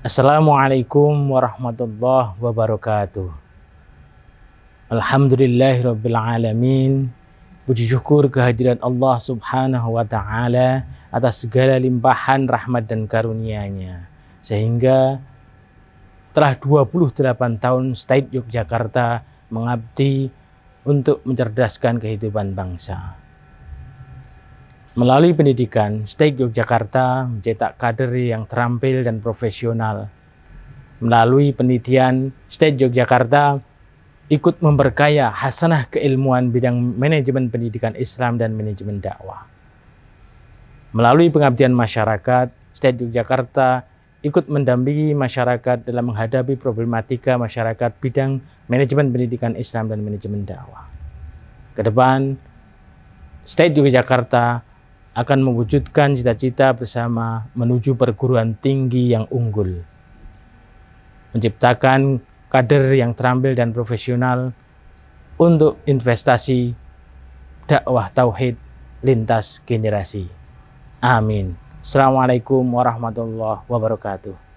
Assalamualaikum warahmatullahi wabarakatuh. Alhamdulillahirrabbilalamin. Puji syukur kehadiran Allah Subhanahu wa taala atas segala limpahan rahmat dan karunianya, sehingga telah 28 tahun State Yogyakarta mengabdi untuk mencerdaskan kehidupan bangsa. Melalui pendidikan, STEK Yogyakarta mencetak kader yang terampil dan profesional. Melalui penelitian, State Yogyakarta ikut memperkaya hasanah keilmuan bidang manajemen pendidikan Islam dan manajemen dakwah. Melalui pengabdian masyarakat, State Yogyakarta ikut mendampingi masyarakat dalam menghadapi problematika masyarakat bidang manajemen pendidikan Islam dan manajemen dakwah. Kedepan, State Yogyakarta akan mewujudkan cita-cita bersama menuju perguruan tinggi yang unggul, menciptakan kader yang terampil dan profesional untuk investasi dakwah tauhid lintas generasi. Amin. Assalamualaikum warahmatullahi wabarakatuh.